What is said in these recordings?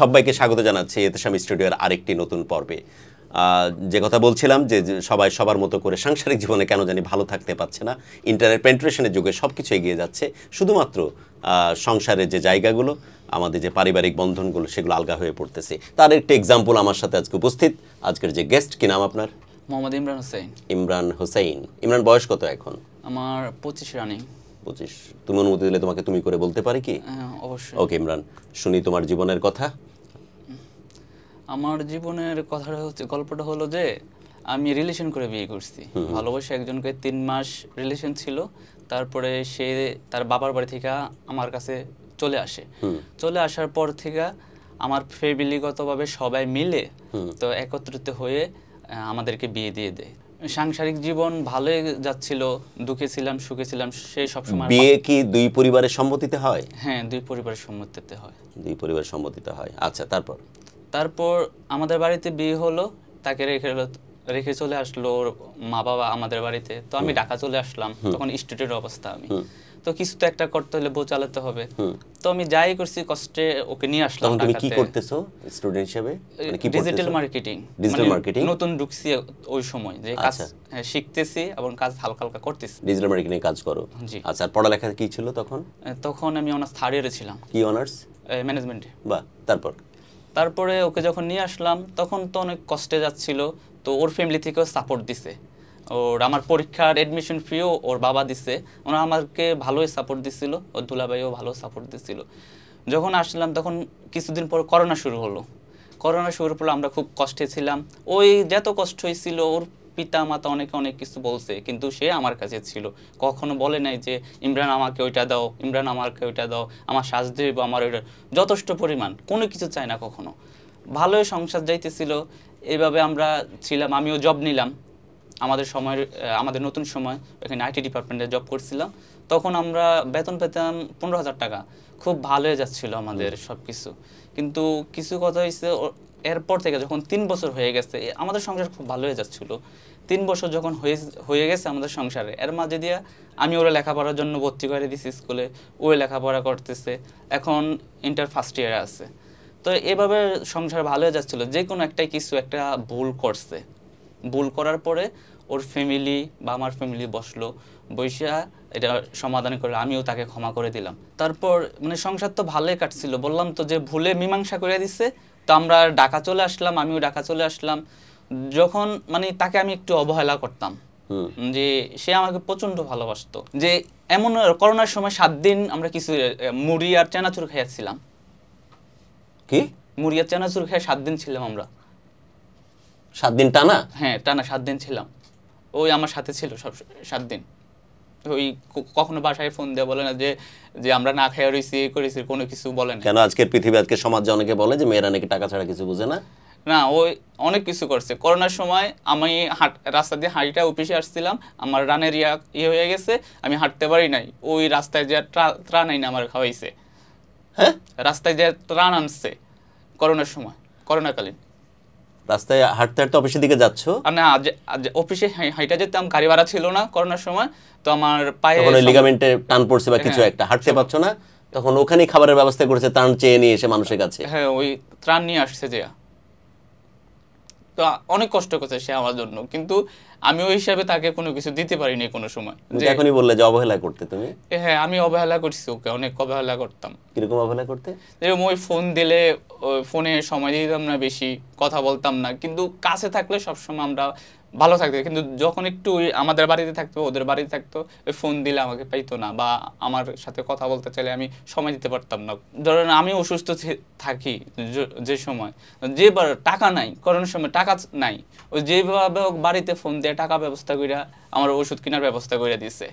সবাইকে স্বাগত জানাচ্ছি এতে এতেশাম স্টুডিওর আরেকটি নতুন পর্বে যে কথা বলছিলাম যে সবাই সবার মতো করে সাংসারিক জীবনে কেন জানি ভালো থাকতে পারছে না ইন্টারনেট পেন্ট্রেশনের যুগে সব কিছু এগিয়ে যাচ্ছে শুধুমাত্র সংসারের যে জায়গাগুলো আমাদের যে পারিবারিক বন্ধনগুলো সেগুলো আলগা হয়ে পড়তেছে তার একটি এক্সাম্পল আমার সাথে আজকে উপস্থিত আজকের যে গেস্ট কি নাম আপনার মোহাম্মদ ইমরান হোসেন ইমরান হোসেন ইমরান বয়স কত এখন আমার পঁচিশ রানিং পঁচিশ তুমি অনুমতি দিলে তোমাকে তুমি করে বলতে পারি কি হ্যাঁ, অবশ্যই ওকে ইমরান শুনি তোমার জীবনের কথা আমার জীবনের কথাটা হচ্ছে গল্পটা হলো যে আমি রিলেশন করে বিয়ে করছি একজনকে তিন মাস রিলেশন ছিল তারপরে সে তার বাবার বাড়ি থেকে আমার কাছে চলে আসে চলে আসার পর থেকে আমার ফ্যামিলিগতভাবে সবাই মিলে তো একত্রিত হয়ে আমাদেরকে বিয়ে দিয়ে দেয় সাংসারিক জীবন ভালোই যাচ্ছিল দুঃখে ছিলাম সুখে ছিলাম সেই সব সময় বিয়ে কি দুই পরিবারের সম্মতিতে হয় হ্যাঁ দুই পরিবারের সম্মতিতে হয় দুই পরিবারের সম্মতিতে হয় আচ্ছা তারপর তারপর আমাদের বাড়িতে বিয়ে হলো তাকে রেখে রেখে চলে আসলো ওর মা বাবা আমাদের বাড়িতে তো আমি ঢাকা চলে আসলাম তখন স্টুডেন্টের অবস্থা আমি তো কিছু তো একটা করতে হলে বউ চালাতে হবে তো আমি যাই করছি কষ্টে ওকে নিয়ে আসলাম তখন তুমি কি করতেছো স্টুডেন্ট হিসেবে ডিজিটাল মার্কেটিং ডিজিটাল মার্কেটিং নতুন ঢুকছি ওই সময় যে কাজ আচ্ছা। হ্যাঁ, শিখতেছি এবং কাজ হালকা হালকা করতেছি ডিজিটাল মার্কেটিং এ কাজ করো আচ্ছা পড়ালেখা কি ছিল তখন তখন আমি অনার্স থার্ড ইয়ারে ছিলাম কি অনার্স ম্যানেজমেন্টে বাহ তারপর তারপরে ওকে যখন নিয়ে আসলাম তখন তো অনেক কষ্টে যাচ্ছিল তো ওর ফ্যামিলি থেকেও সাপোর্ট দিছে ওর আমার পরীক্ষার অ্যাডমিশন ফিও ওর বাবা দিছে ওরা আমাকে ভালোই সাপোর্ট দিছিল ওর দুলাভাইও ভালো সাপোর্ট দিছিল যখন আসলাম তখন কিছুদিন পর করোনা শুরু হলো করোনা শুরু হলো আমরা খুব কষ্টে ছিলাম ওই যত কষ্ট হয়েছিল ওর পিতা মাতা অনেকে অনেক কিছু বলছে কিন্তু সে আমার কাছে ছিল কখনো বলে নাই যে ইমরান আমাকে ওইটা দাও ইমরান আমাকে ওইটা দাও আমার শ্বাস দেব আমার ওইটা যথেষ্ট পরিমাণ কোনো কিছু চায় না কখনো ভালোই সংসার যাইতেছিল এভাবে আমরা ছিলাম আমিও জব নিলাম আমাদের সময়ের আমাদের নতুন সময় এখানে আইটি ডিপার্টমেন্টে জব করছিলাম তখন আমরা বেতন পেতাম পনেরো হাজার টাকা খুব ভালো যাচ্ছিল আমাদের সব কিছু কিন্তু কিছু কথা হয়েছে এরপর থেকে যখন তিন বছর হয়ে গেছে আমাদের সংসার খুব ভালো হয়ে যাচ্ছিল তিন বছর যখন হয়ে হয়ে গেছে আমাদের সংসারে এর মাঝে দিয়ে আমি ওরা লেখাপড়ার জন্য ভর্তি করে দিছি স্কুলে ওই লেখাপড়া করতেছে এখন ইন্টার ফার্স্ট ইয়ারে আছে তো এভাবে সংসার ভালো হয়ে যাচ্ছিলো যে কোনো একটাই কিছু একটা ভুল করছে ভুল করার পরে ওর ফ্যামিলি বা আমার ফ্যামিলি বসলো বৈশা এটা সমাধান করে আমিও তাকে ক্ষমা করে দিলাম তারপর মানে সংসার তো ভালোই কাটছিল বললাম তো যে ভুলে মীমাংসা করে দিছে তো আমরা ঢাকা চলে আসলাম আমিও ঢাকা চলে আসলাম যখন মানে তাকে আমি একটু অবহেলা করতাম যে সে আমাকে প্রচন্ড ভালোবাসতো যে এমন করোনার সময় সাত দিন আমরা কিছু মুড়ি আর চানাচুর খাইয়াছিলাম কি মুড়ি আর চানাচুর খেয়ে সাত দিন ছিলাম আমরা সাত দিন টানা হ্যাঁ টানা সাত দিন ছিলাম ওই আমার সাথে ছিল সব সাত দিন ওই কখনো বাসায় ফোন দেওয়া বলে না যে যে আমরা না খেয়ে রয়েছি করেছি কোনো কিছু বলে না কেন আজকের পৃথিবী আজকে সমাজে অনেকে বলে যে মেয়েরা নাকি টাকা ছাড়া কিছু বোঝে না না ওই অনেক কিছু করছে করোনার সময় আমি হাট রাস্তা দিয়ে হাঁটিটা অফিসে আসছিলাম আমার রানের ইয়া ইয়ে হয়ে গেছে আমি হাঁটতে পারি নাই ওই রাস্তায় যে ত্রাণ আইনে আমার খাওয়াইছে হ্যাঁ রাস্তায় যে ত্রাণ আনছে করোনার সময় করোনাকালীন রাস্তায় হাঁটতে হাঁটতে অফিসের দিকে যাচ্ছ না অফিসে হাইটা যেতাম গাড়ি ভাড়া ছিল না করোনার সময় তো আমার পায়ে লিগামেন্টে টান পড়ছে বা হ্যাঁ, কিছু একটা হাঁটতে পারছো না তখন ওখানেই খাবারের ব্যবস্থা করেছে ত্রাণ চেয়ে নিয়ে এসে মানুষের কাছে হ্যাঁ ওই ত্রাণ নিয়ে আসছে যে তো অনেক কষ্ট করছে সে আমার জন্য কিন্তু আমি ওই হিসাবে তাকে কোনো কিছু দিতে পারিনি কোনো সময় যে এখনই বললে যে অবহেলা করতে তুমি হ্যাঁ আমি অবহেলা করছি ওকে অনেক অবহেলা করতাম কিরকম অবহেলা করতে যেরকম ওই ফোন দিলে ফোনে সময় দিতাম না বেশি কথা বলতাম না কিন্তু কাছে থাকলে সবসময় আমরা ভালো থাকতো কিন্তু যখন একটু আমাদের বাড়িতে থাকতো ওদের বাড়িতে থাকতো ওই ফোন দিলে আমাকে পাইতো না বা আমার সাথে কথা বলতে চাইলে আমি সময় দিতে পারতাম না ধরেন আমি অসুস্থ থাকি যে সময় যেবার টাকা নাই করোনার সময় টাকা নাই ও যেভাবে হোক বাড়িতে ফোন দিয়ে টাকা ব্যবস্থা করিয়া আমার ওষুধ কেনার ব্যবস্থা করে দিছে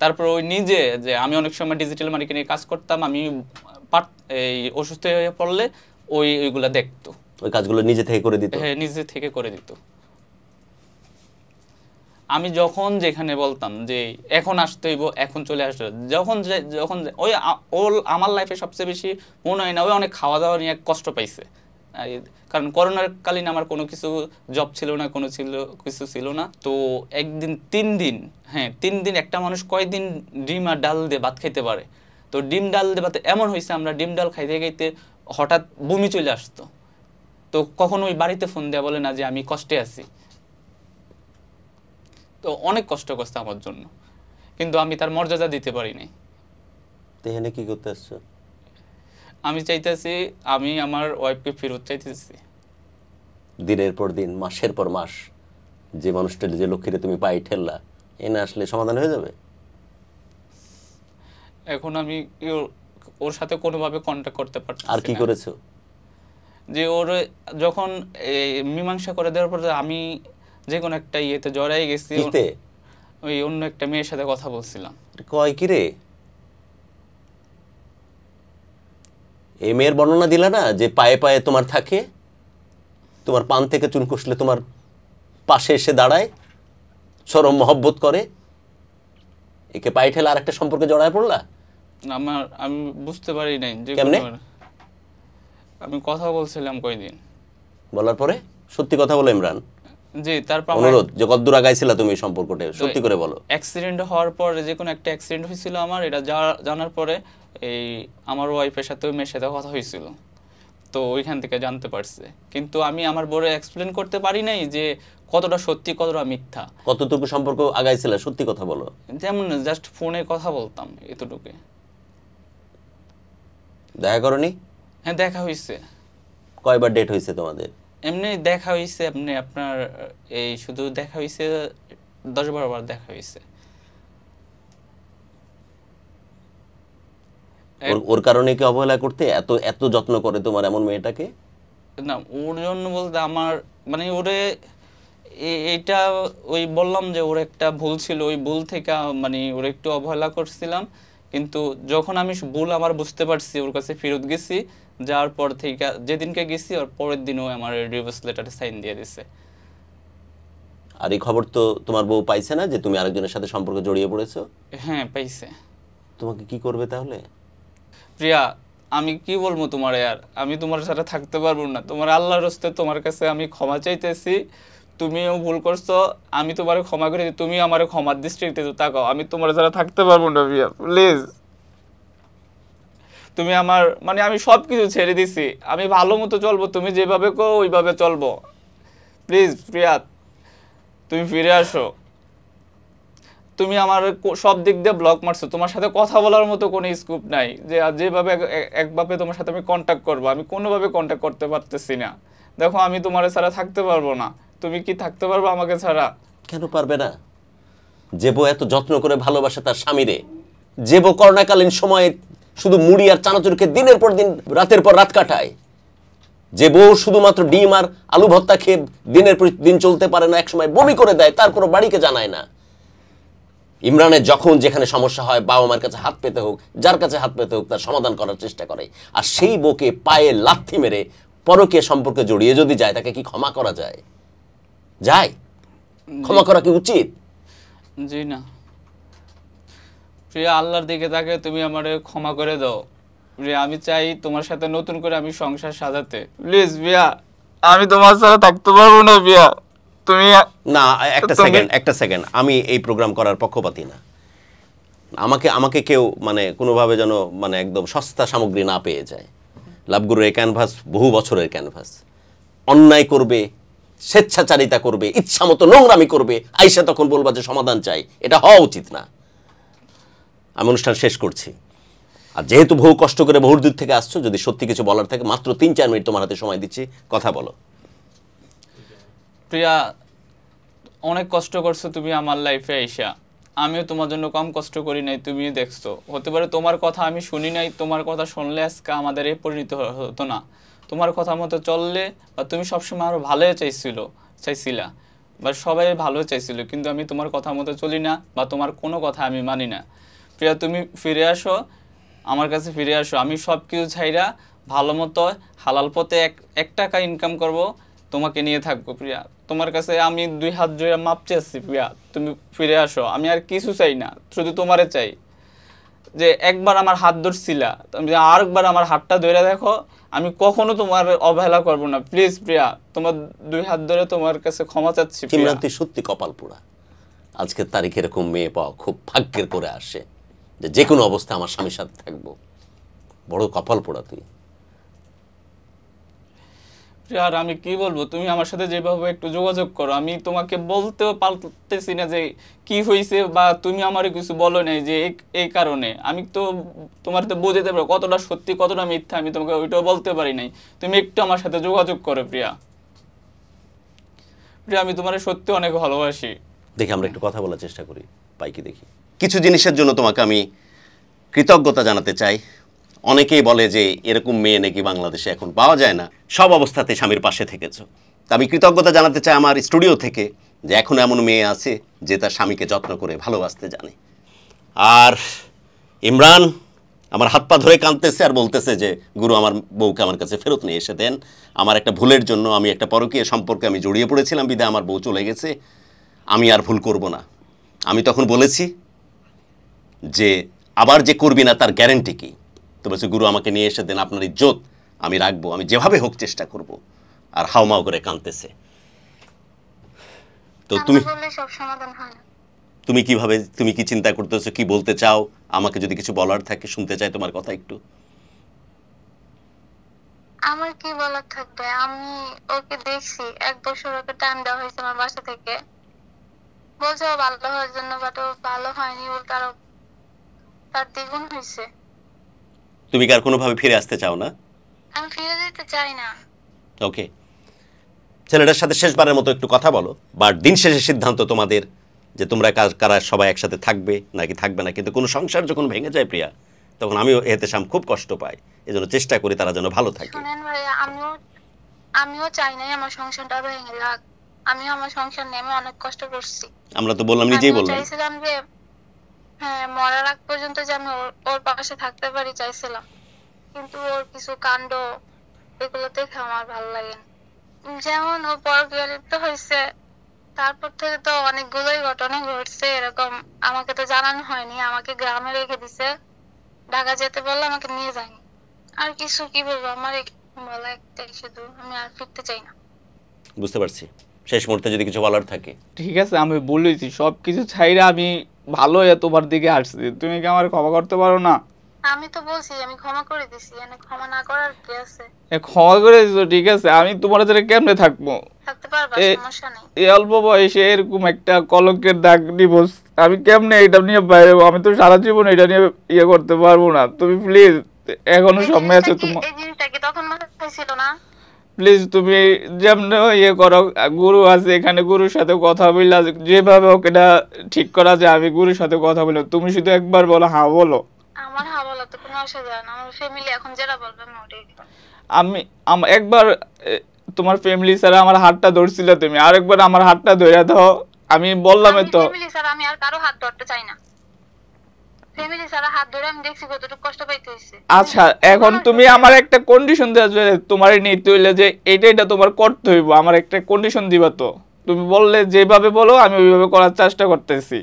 তারপর ওই নিজে যে আমি অনেক সময় ডিজিটাল মানি কিনে কাজ করতাম আমি এই অসুস্থ হয়ে পড়লে ওই ওইগুলো দেখতো ওই কাজগুলো নিজে থেকে করে দিত হ্যাঁ নিজে থেকে করে দিত আমি যখন যেখানে বলতাম যে এখন আসতে হইব এখন চলে আসতে যখন যে যখন ওই ও আমার লাইফে সবচেয়ে বেশি মনে হয় না ওই অনেক খাওয়া দাওয়া নিয়ে কষ্ট পাইছে কারণ করোনার কালীন আমার কোনো কিছু জব ছিল না কোনো ছিল কিছু ছিল না তো একদিন তিন দিন হ্যাঁ তিন দিন একটা মানুষ কয়দিন ডিম আর ডাল দিয়ে ভাত খাইতে পারে তো ডিম ডাল দিয়ে ভাত এমন হয়েছে আমরা ডিম ডাল খাইতে খাইতে হঠাৎ বমি চলে আসতো তো কখনো ওই বাড়িতে ফোন দেওয়া বলে না যে আমি কষ্টে আছি তো অনেক কষ্ট করছে আমার জন্য কিন্তু আমি তার মর্যাদা দিতে পারি নাই তেহেনে কি করতে আসছো আমি চাইতেছি আমি আমার ওয়াইফকে ফেরত চাইতেছি দিনের পর দিন মাসের পর মাস যে মানুষটা যে লক্ষ্মীরে তুমি পাই ঠেললা এনে আসলে সমাধান হয়ে যাবে এখন আমি ওর সাথে কোনোভাবে কন্ট্যাক্ট করতে পারছি আর কি করেছো যে ওর যখন মীমাংসা করে দেওয়ার পর আমি যে কোনো একটা ইয়েতে জড়াই গেছি ওই অন্য একটা মেয়ের সাথে কথা বলছিলাম কয় কি রে এই মেয়ের বর্ণনা দিলা না যে পায়ে পায়ে তোমার থাকে তোমার পান থেকে চুন কষলে তোমার পাশে এসে দাঁড়ায় চরম মহব্বত করে একে পায়ে ঠেলা আর একটা সম্পর্কে জড়ায় পড়লা আমার আমি বুঝতে পারি নাই যে কেমনে আমি কথা বলছিলাম কয়দিন বলার পরে সত্যি কথা বলে ইমরান জি তারপর অনুরোধ যে কতদূর আগাইছিল তুমি এই সম্পর্কটা সত্যি করে বলো অ্যাক্সিডেন্ট হওয়ার পরে যে কোনো একটা অ্যাক্সিডেন্ট হয়েছিল আমার এটা জানার পরে এই আমার ওয়াইফের সাথে মেয়ের সাথে কথা হয়েছিল তো ওইখান থেকে জানতে পারছে কিন্তু আমি আমার বড় এক্সপ্লেন করতে পারি নাই যে কতটা সত্যি কতটা মিথ্যা কতটুকু সম্পর্ক আগাইছিল সত্যি কথা বলো যেমন জাস্ট ফোনে কথা বলতাম এতটুকু দেখা করনি হ্যাঁ দেখা হয়েছে কয়বার ডেট হয়েছে তোমাদের এমনি দেখা হয়েছে আপনি আপনার এই শুধু দেখা হয়েছে দশ বারো বার দেখা হয়েছে ওর কারণে কি অবহেলা করতে এত এত যত্ন করে তোমার এমন মেয়েটাকে না ওর জন্য বলতে আমার মানে ওরে এটা ওই বললাম যে ওর একটা ভুল ছিল ওই ভুল থেকে মানে ওর একটু অবহেলা করছিলাম কিন্তু যখন আমি ভুল আমার বুঝতে পারছি ওর কাছে ফেরত গেছি যাওয়ার পর থেকে যেদিনকে গেছি ওর পরের দিনও আমার ডিভোর্স লেটারে সাইন দিয়ে দিছে আর এই খবর তো তোমার বউ পাইছে না যে তুমি আরেকজনের সাথে সম্পর্কে জড়িয়ে পড়েছো হ্যাঁ পাইছে তোমাকে কি করবে তাহলে প্রিয়া আমি কি বলবো তোমার আর আমি তোমার সাথে থাকতে পারবো না তোমার আল্লাহর রস্তে তোমার কাছে আমি ক্ষমা চাইতেছি তুমিও ভুল করছো আমি তোমার ক্ষমা করে তুমি আমার ক্ষমার দৃষ্টিতে তাকাও আমি তোমার সাথে থাকতে পারবো না প্রিয়া প্লিজ তুমি আমার মানে আমি সব কিছু ছেড়ে দিছি আমি ভালো মতো চলবো তুমি যেভাবে কো ওইভাবে চলবো প্লিজ প্রিয়াত তুমি ফিরে আসো তুমি আমার সব দিক দিয়ে ব্লক মারছো তোমার সাথে কথা বলার মতো কোনো স্কোপ নাই যে যেভাবে একভাবে তোমার সাথে আমি কন্ট্যাক্ট করবো আমি কোনোভাবে কন্ট্যাক্ট করতে পারতেছি না দেখো আমি তোমার ছাড়া থাকতে পারবো না তুমি কি থাকতে পারবো আমাকে ছাড়া কেন পারবে না যেবো এত যত্ন করে ভালোবাসে তার স্বামীরে যে করোনাকালীন সময়ে শুধু মুড়ি আর চানাচুরকে দিনের পর দিন রাতের পর রাত কাটায় যে বউ শুধুমাত্র ডিম আর আলু ভত্তা খেয়ে দিনের পর দিন চলতে পারে না একসময় বমি করে দেয় তার কোনো বাড়িকে জানায় না ইমরানের যখন যেখানে সমস্যা হয় বাবা মার কাছে হাত পেতে হোক যার কাছে হাত পেতে হোক তার সমাধান করার চেষ্টা করে আর সেই বউকে পায়ে লাথি মেরে পরকে সম্পর্কে জড়িয়ে যদি যায় তাকে কি ক্ষমা করা যায় যায় ক্ষমা করা কি উচিত জি না প্রিয় আল্লাহর দিকে তাকে তুমি আমারে ক্ষমা করে দাও প্রিয়া আমি চাই তোমার সাথে নতুন করে আমি সংসার সাজাতে প্লিজ বিয়া আমি তোমার সাথে থাকতে পারবো না বিয়া তুমি না একটা সেকেন্ড একটা সেকেন্ড আমি এই প্রোগ্রাম করার পক্ষপাতি না আমাকে আমাকে কেউ মানে কোনোভাবে যেন মানে একদম সস্তা সামগ্রী না পেয়ে যায় লাভগুরুর এই ক্যানভাস বহু বছরের ক্যানভাস অন্যায় করবে স্বেচ্ছাচারিতা করবে ইচ্ছা মতো নোংরামি করবে আইসা তখন বলবা যে সমাধান চাই এটা হওয়া উচিত না আমি অনুষ্ঠান শেষ করছি আর যেহেতু বহু কষ্ট করে বহুর দূর থেকে আসছো যদি সত্যি কিছু বলার থাকে মাত্র তিন চার মিনিট তোমার হাতে সময় দিচ্ছি কথা বলো প্রিয়া অনেক কষ্ট করছো তুমি আমার লাইফে আইসা আমিও তোমার জন্য কম কষ্ট করি নাই তুমি দেখছো হতে পারে তোমার কথা আমি শুনি নাই তোমার কথা শুনলে আজকে আমাদের এ পরিণত হতো না তোমার কথা মতো চললে বা তুমি সবসময় আরও ভালোই চাইছিল চাইছিলা বা সবাই ভালো চাইছিল কিন্তু আমি তোমার কথা মতো চলি না বা তোমার কোনো কথা আমি মানি না প্রিয়া তুমি ফিরে আসো আমার কাছে ফিরে আসো আমি সব কিছু ছাইরা ভালো মতো হালাল পথে এক এক টাকা ইনকাম করব তোমাকে নিয়ে থাকবো প্রিয়া তোমার কাছে আমি দুই হাত জোড়া মাপ চেয়েছি প্রিয়া তুমি ফিরে আসো আমি আর কিছু চাই না শুধু তোমারে চাই যে একবার আমার হাত ধরছিলা তুমি আরেকবার আমার হাতটা ধরে দেখো আমি কখনো তোমার অবহেলা করব না প্লিজ প্রিয়া তোমার দুই হাত ধরে তোমার কাছে ক্ষমা চাচ্ছি সত্যি কপাল আজকের তারিখ এরকম মেয়ে পাওয়া খুব ভাগ্যের করে আসে যে যে কোনো অবস্থা আমার স্বামীর সাথে থাকবো বড় কপাল পোড়া তুই আর আমি কি বলবো তুমি আমার সাথে যেভাবে একটু যোগাযোগ করো আমি তোমাকে বলতেও পারতেছি না যে কি হয়েছে বা তুমি আমার কিছু বলো নাই যে এই কারণে আমি তো তোমার তো বোঝাতে পারো কতটা সত্যি কতটা মিথ্যা আমি তোমাকে ওইটাও বলতে পারি নাই তুমি একটু আমার সাথে যোগাযোগ করো প্রিয়া প্রিয়া আমি তোমার সত্যি অনেক ভালোবাসি দেখি আমরা একটু কথা বলার চেষ্টা করি পাইকি দেখি কিছু জিনিসের জন্য তোমাকে আমি কৃতজ্ঞতা জানাতে চাই অনেকেই বলে যে এরকম মেয়ে নাকি বাংলাদেশে এখন পাওয়া যায় না সব অবস্থাতে স্বামীর পাশে থেকেছ তা আমি কৃতজ্ঞতা জানাতে চাই আমার স্টুডিও থেকে যে এখন এমন মেয়ে আছে যে তার স্বামীকে যত্ন করে ভালোবাসতে জানে আর ইমরান আমার হাত পা ধরে কাঁদতেছে আর বলতেছে যে গুরু আমার বউকে আমার কাছে ফেরত নিয়ে এসে দেন আমার একটা ভুলের জন্য আমি একটা পরকীয় সম্পর্কে আমি জড়িয়ে পড়েছিলাম বিদায় আমার বউ চলে গেছে আমি আর ভুল করব না আমি তখন বলেছি যে আবার যে করবি না তার গ্যারেন্টি কী তো বলছে গুরু আমাকে নিয়ে এসে দেন আপনার ইজ্জত আমি রাখবো আমি যেভাবে হোক চেষ্টা করব আর হাওমাও করে কাঁদতেছে তো তুমি তুমি কিভাবে তুমি কি চিন্তা করতেছো কি বলতে চাও আমাকে যদি কিছু বলার থাকে শুনতে চাই তোমার কথা একটু আমার কি বলার থাকবে আমি ওকে দেখছি এক বছর ওকে টাইম দেওয়া হয়েছে আমার বাসা থেকে বলছে ও ভালো হওয়ার জন্য বাট ও ভালো হয়নি উল্টা আরো তার দ্বিগুণ হয়েছে তুমি কি আর ভাবে ফিরে আসতে চাও না আমি ফিরে যেতে চাই না ওকে ছেলেটার সাথে শেষবারের মতো একটু কথা বলো বা দিন শেষে সিদ্ধান্ত তোমাদের যে তোমরা কাজ কারা সবাই একসাথে থাকবে নাকি থাকবে না কিন্তু কোনো সংসার যখন ভেঙে যায় প্রিয়া তখন আমিও এতে সাম খুব কষ্ট পাই এজন্য চেষ্টা করি তারা যেন ভালো থাকে শুনেন ভাই আমিও আমিও চাই না আমার সংসারটা ভেঙে যাক আমি আমার সংসার নিয়ে অনেক কষ্ট করছি আমরা তো বললাম নিজেই বললাম চাইছিলাম যে হ্যাঁ মরার আগ পর্যন্ত যে আমি ওর পাশে থাকতে পারি চাইছিলাম কিন্তু ওর কিছু কাণ্ড এগুলো দেখে আমার ভালো লাগে যেমন ও পরগলিপ্ত হয়েছে তারপর থেকে তো অনেকগুলোই ঘটনা ঘটছে এরকম আমাকে তো জানানো হয়নি আমাকে গ্রামে রেখে দিছে ঢাকা যেতে বললে আমাকে নিয়ে যায়নি আর কিছু কি বলবো আমার বলা একটাই শুধু আমি আর ফিরতে চাই না বুঝতে পারছি শেষ মুহূর্তে যদি কিছু বলার থাকে ঠিক আছে আমি বলেছি সব কিছু ছাইরা আমি ভালো এ তোমার দিকে আসছে তুমি কি আমার ক্ষমা করতে পারো না আমি তো বলছি আমি ক্ষমা করে দিছি মানে ক্ষমা না করার কি আছে এ ক্ষমা করে দিছো ঠিক আছে আমি তোমার সাথে কেমনে থাকবো থাকতে পারবা সমস্যা নাই এই অল্প বয়সে এরকম একটা কলঙ্কের দাগ ডিভোর্স আমি কেমনে এটা নিয়ে বাইরে আমি তো সারা জীবন এটা নিয়ে ইয়ে করতে পারবো না তুমি প্লিজ এখনো সময় আছে তোমার এই জিনিসটা কি তখন মাথায় ছিল না প্লিজ তুমি যেমন ইয়ে করো গুরু আছে এখানে গুরুর সাথে কথা বললা যেভাবে হোক এটা ঠিক করা যায় আমি গুরুর সাথে কথা বললাম তুমি শুধু একবার বলো হ্যাঁ বলো আমার হ্যাঁ বলো তো কোনো অসুবিধা না আমার ফ্যামিলি এখন বলবে আমি আমি একবার তোমার ফ্যামিলি ছাড়া আমার হাতটা ধরছিল তুমি আরেকবার আমার হাতটা ধরে দাও আমি বললামই তো ফ্যামিলি আমি আর কারো হাত ধরতে চাই না আমি আচ্ছা এখন তুমি আমার একটা কন্ডিশন দেওয়া তোমার নিতে হইলে যে এটা এটা তোমার আমার একটা কন্ডিশন দিবা তো তুমি বললে যেভাবে বলো আমি ওইভাবে করার চেষ্টা করতেছি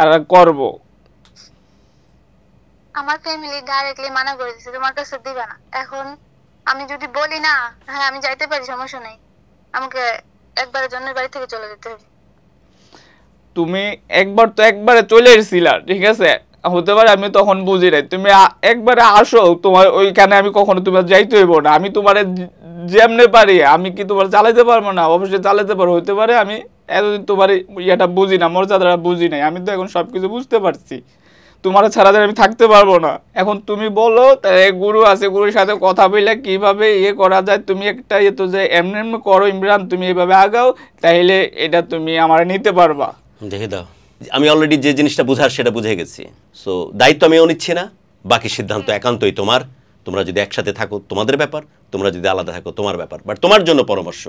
আর করব আমার ফ্যামিলি ডাইরেক্টলি মানা করে দিছে তোমার কাছে না এখন আমি যদি বলি না হ্যাঁ আমি যাইতে পারি সমস্যা নেই আমাকে একবারের জন্য বাড়ি থেকে চলে যেতে হবে তুমি একবার তো একবারে চলে এসেছিলা ঠিক আছে হতে পারে আমি তখন বুঝি নাই তুমি একবারে আসো তোমার ওইখানে আমি কখনো তোমার যাইতে হইব না আমি তোমার যেমনে পারি আমি কি তোমার চালাইতে পারবো না অবশ্যই চালাইতে পারবো হতে পারে আমি এতদিন তোমার ইয়েটা বুঝি না মর্যাদাটা বুঝি নাই আমি তো এখন সব কিছু বুঝতে পারছি তোমার ছাড়া আমি থাকতে পারবো না এখন তুমি বলো গুরু আছে গুরুর সাথে কথা বললে কিভাবে ইয়ে করা যায় তুমি একটা ইয়ে তো যে এমনি এমনি করো ইমরান তুমি এভাবে আগাও তাহলে এটা তুমি আমার নিতে পারবা দেখে দাও আমি অলরেডি যে জিনিসটা বুঝার সেটা বুঝে গেছি সো দায়িত্ব আমিও নিচ্ছি না বাকি সিদ্ধান্ত একান্তই তোমার তোমরা যদি একসাথে থাকো তোমাদের ব্যাপার তোমরা যদি আলাদা থাকো তোমার ব্যাপার বাট তোমার জন্য পরামর্শ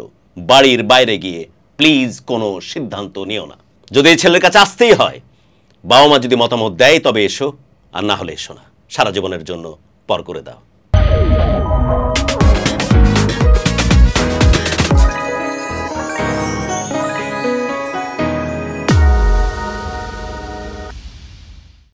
বাড়ির বাইরে গিয়ে প্লিজ কোনো সিদ্ধান্ত নিও না যদি এই ছেলের কাছে আসতেই হয় বাবা মা যদি মতামত দেয় তবে এসো আর না হলে এসো না সারা জীবনের জন্য পর করে দাও